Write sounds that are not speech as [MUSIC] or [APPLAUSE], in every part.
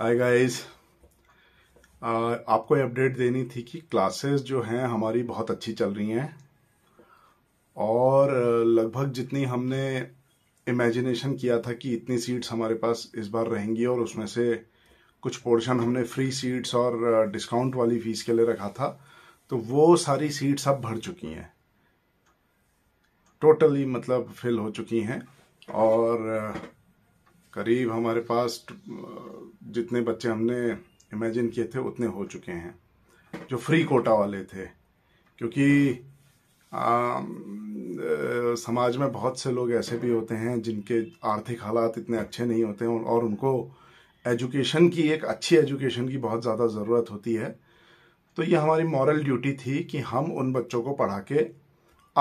हाय guys uh, आपको update देनी थी कि क्लासेस जो हैं हमारी बहुत अच्छी चल रही हैं और uh, लगभग जितनी हमने इमेजिनेशन किया था कि इतनी सीट्स हमारे पास इस बार रहेंगी और उसमें से कुछ पोर्शन हमने फ्री सीट्स और डिस्काउंट uh, वाली फीस के लिए रखा था तो वो सारी सीट्स अब भर चुकी हैं टोटली मतलब फिल हो चुकी हैं और करीब हमारे पास जितने बच्चे हमने इमेजिन किए थे उतने हो चुके हैं जो फ्री कोटा वाले थे क्योंकि आ, समाज में बहुत से लोग ऐसे भी होते हैं जिनके आर्थिक हालात इतने अच्छे नहीं होते हैं और उनको एजुकेशन की एक अच्छी एजुकेशन की बहुत ज़्यादा ज़रूरत होती है तो ये हमारी मॉरल ड्यूटी थी कि हम उन बच्चों को पढ़ा के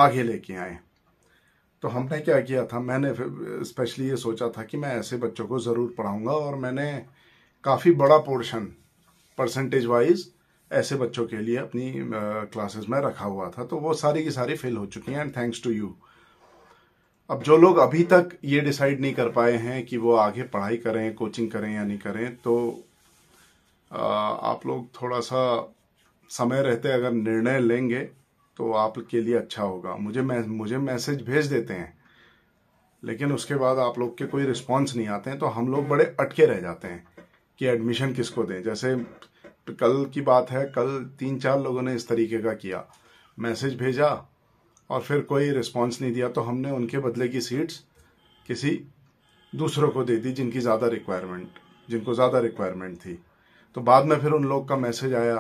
आगे लेके आए तो हमने क्या किया था मैंने स्पेशली ये सोचा था कि मैं ऐसे बच्चों को ज़रूर पढ़ाऊँगा और मैंने काफ़ी बड़ा पोर्शन परसेंटेज वाइज ऐसे बच्चों के लिए अपनी क्लासेस में रखा हुआ था तो वो सारी की सारी फेल हो चुकी हैं एंड थैंक्स टू यू अब जो लोग अभी तक ये डिसाइड नहीं कर पाए हैं कि वो आगे पढ़ाई करें कोचिंग करें या नहीं करें तो आप लोग थोड़ा सा समय रहते अगर निर्णय लेंगे तो आपके लिए अच्छा होगा मुझे मुझे मैसेज भेज देते हैं लेकिन उसके बाद आप लोग के कोई रिस्पॉन्स नहीं आते हैं तो हम लोग बड़े अटके रह जाते हैं कि एडमिशन किसको दें जैसे कल की बात है कल तीन चार लोगों ने इस तरीके का किया मैसेज भेजा और फिर कोई रिस्पांस नहीं दिया तो हमने उनके बदले की सीट्स किसी दूसरों को दे दी जिनकी ज़्यादा रिक्वायरमेंट जिनको ज़्यादा रिक्वायरमेंट थी तो बाद में फिर उन लोग का मैसेज आया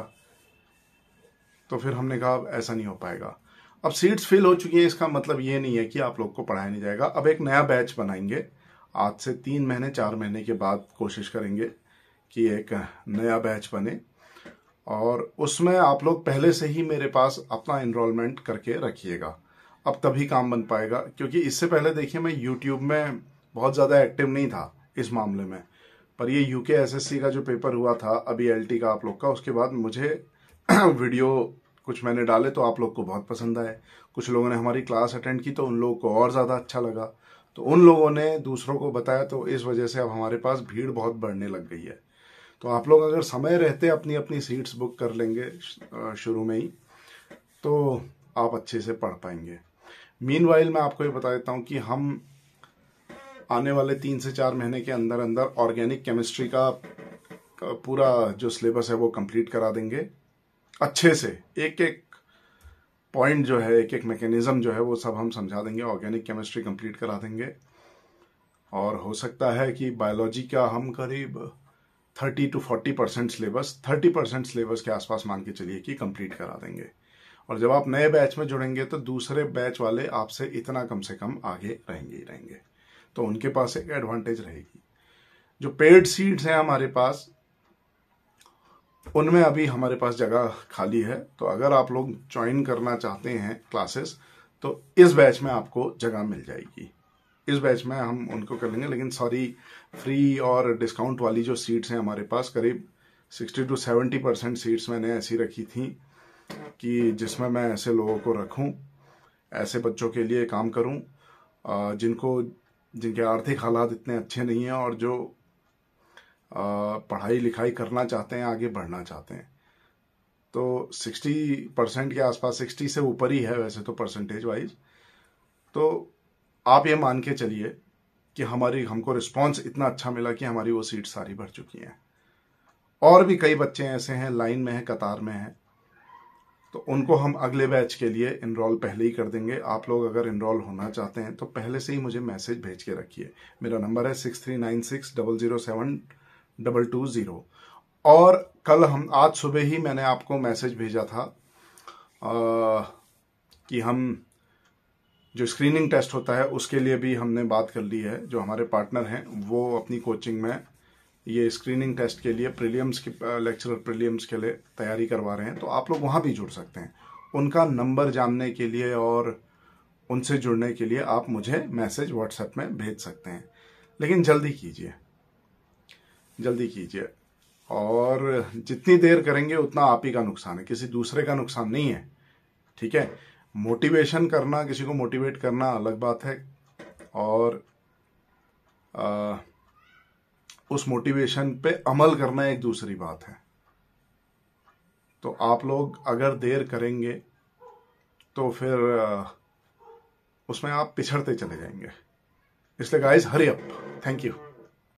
तो फिर हमने कहा ऐसा नहीं हो पाएगा अब सीट्स फिल हो चुकी हैं इसका मतलब ये नहीं है कि आप लोग को पढ़ाया नहीं जाएगा अब एक नया बैच बनाएंगे आज से तीन महीने चार महीने के बाद कोशिश करेंगे कि एक नया बैच बने और उसमें आप लोग पहले से ही मेरे पास अपना इनरोलमेंट करके रखिएगा अब तभी काम बन पाएगा क्योंकि इससे पहले देखिए मैं यूट्यूब में बहुत ज़्यादा एक्टिव नहीं था इस मामले में पर ये यू के एस एस सी का जो पेपर हुआ था अभी एल टी का आप लोग का उसके बाद मुझे वीडियो [CLEARS THROAT] कुछ मैंने डाले तो आप लोग को बहुत पसंद आए कुछ लोगों ने हमारी क्लास अटेंड की तो उन लोगों को और ज़्यादा अच्छा लगा तो उन लोगों ने दूसरों को बताया तो इस वजह से अब हमारे पास भीड़ बहुत बढ़ने लग गई है तो आप लोग अगर समय रहते अपनी अपनी सीट्स बुक कर लेंगे शुरू में ही तो आप अच्छे से पढ़ पाएंगे मीन वाइल मैं आपको ये बता देता हूँ कि हम आने वाले तीन से चार महीने के अंदर अंदर ऑर्गेनिक केमिस्ट्री का पूरा जो सिलेबस है वो कंप्लीट करा देंगे अच्छे से एक एक पॉइंट जो है एक एक मैकेनिज्म जो है वो सब हम समझा देंगे ऑर्गेनिक केमिस्ट्री कंप्लीट करा देंगे और हो सकता है कि बायोलॉजी का हम करीब thirty to forty percent syllabus thirty percent syllabus के आसपास मान के चलिए कि कंप्लीट करा देंगे और जब आप नए बैच में जुड़ेंगे तो दूसरे बैच वाले आपसे इतना कम से कम आगे रहेंगे ही रहेंगे तो उनके पास एक एडवांटेज रहेगी जो पेड सीट्स हैं हमारे पास उनमें अभी हमारे पास जगह खाली है तो अगर आप लोग ज्वाइन करना चाहते हैं क्लासेस तो इस बैच में आपको जगह मिल जाएगी इस बैच में हम उनको कर लेंगे लेकिन सारी फ्री और डिस्काउंट वाली जो सीट्स हैं हमारे पास करीब sixty to seventy percent seats मैंने ऐसी रखी थी कि जिसमें मैं ऐसे लोगों को रखूं ऐसे बच्चों के लिए काम करूं जिनको जिनके आर्थिक हालात इतने अच्छे नहीं हैं और जो पढ़ाई लिखाई करना चाहते हैं आगे बढ़ना चाहते हैं तो 60 परसेंट के आसपास 60 से ऊपर ही है वैसे तो परसेंटेज वाइज तो आप ये मान के चलिए कि हमारी हमको रिस्पॉन्स इतना अच्छा मिला कि हमारी वो सीट सारी भर चुकी हैं और भी कई बच्चे ऐसे हैं लाइन में हैं कतार में हैं तो उनको हम अगले बैच के लिए इनरोल पहले ही कर देंगे आप लोग अगर इनरोल होना चाहते हैं तो पहले से ही मुझे मैसेज भेज के रखिए मेरा नंबर है six three nine six double zero seven double two zero और कल हम आज सुबह ही मैंने आपको मैसेज भेजा था आ, कि हम जो स्क्रीनिंग टेस्ट होता है उसके लिए भी हमने बात कर ली है जो हमारे पार्टनर हैं वो अपनी कोचिंग में ये स्क्रीनिंग टेस्ट के लिए प्रीलियम्स के लेक्चरर प्रीलियम्स के लिए तैयारी करवा रहे हैं तो आप लोग वहाँ भी जुड़ सकते हैं उनका नंबर जानने के लिए और उनसे जुड़ने के लिए आप मुझे मैसेज व्हाट्सएप में भेज सकते हैं लेकिन जल्दी कीजिए जल्दी कीजिए और जितनी देर करेंगे उतना आप ही का नुकसान है किसी दूसरे का नुकसान नहीं है ठीक है मोटिवेशन करना किसी को मोटिवेट करना अलग बात है और आ, उस मोटिवेशन पे अमल करना एक दूसरी बात है तो आप लोग अगर देर करेंगे तो फिर आ, उसमें आप पिछड़ते चले जाएंगे इसलिए guys hurry up thank you